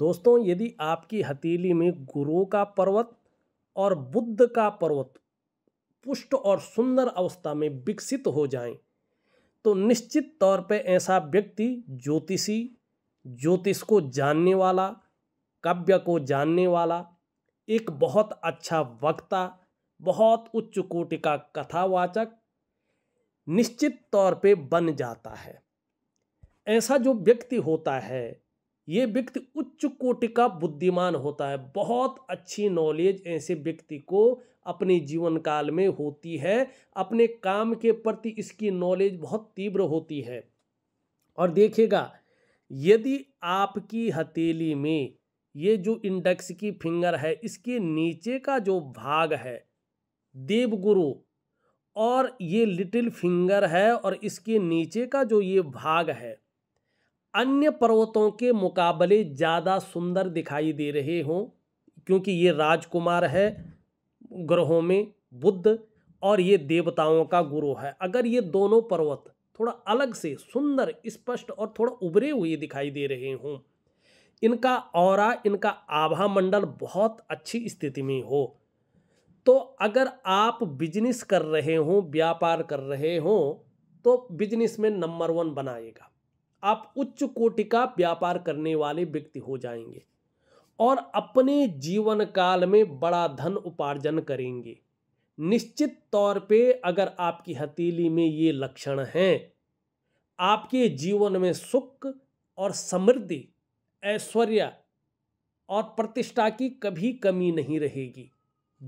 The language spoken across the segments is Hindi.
दोस्तों यदि आपकी हथेली में गुरु का पर्वत और बुद्ध का पर्वत पुष्ट और सुंदर अवस्था में विकसित हो जाएं, तो निश्चित तौर पर ऐसा व्यक्ति ज्योतिषी ज्योतिष को जानने वाला काव्य को जानने वाला एक बहुत अच्छा वक्ता बहुत उच्च कोटि का कथावाचक निश्चित तौर पे बन जाता है ऐसा जो व्यक्ति होता है ये व्यक्ति उच्च कोटि का बुद्धिमान होता है बहुत अच्छी नॉलेज ऐसे व्यक्ति को अपने जीवन काल में होती है अपने काम के प्रति इसकी नॉलेज बहुत तीव्र होती है और देखिएगा यदि आपकी हथेली में ये जो इंडेक्स की फिंगर है इसके नीचे का जो भाग है देवगुरु और ये लिटिल फिंगर है और इसके नीचे का जो ये भाग है अन्य पर्वतों के मुकाबले ज़्यादा सुंदर दिखाई दे रहे हों क्योंकि ये राजकुमार है ग्रहों में बुद्ध और ये देवताओं का गुरु है अगर ये दोनों पर्वत थोड़ा अलग से सुंदर स्पष्ट और थोड़ा उभरे हुए दिखाई दे रहे हों इनका और इनका आभा मंडल बहुत अच्छी स्थिति में हो तो अगर आप बिजनेस कर रहे हों व्यापार कर रहे हों तो बिजनेस में नंबर वन बनाएगा आप उच्च कोटि का व्यापार करने वाले व्यक्ति हो जाएंगे और अपने जीवन काल में बड़ा धन उपार्जन करेंगे निश्चित तौर पे अगर आपकी हथेली में ये लक्षण हैं आपके जीवन में सुख और समृद्धि ऐश्वर्य और प्रतिष्ठा की कभी कमी नहीं रहेगी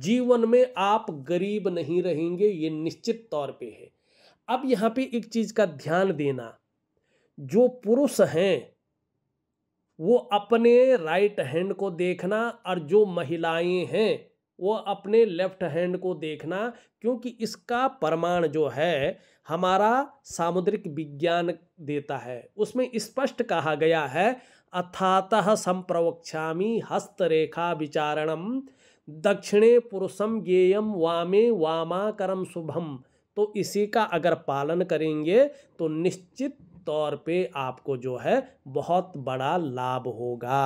जीवन में आप गरीब नहीं रहेंगे ये निश्चित तौर पे है अब यहाँ पे एक चीज़ का ध्यान देना जो पुरुष हैं वो अपने राइट हैंड को देखना और जो महिलाएं हैं वो अपने लेफ्ट हैंड को देखना क्योंकि इसका प्रमाण जो है हमारा सामुद्रिक विज्ञान देता है उसमें स्पष्ट कहा गया है अथातः संप्रवक्षामी हस्तरेखा विचारणम दक्षिणे पुरुषम गेयम वामे वामाकरम शुभम तो इसी का अगर पालन करेंगे तो निश्चित तौर पे आपको जो है बहुत बड़ा लाभ होगा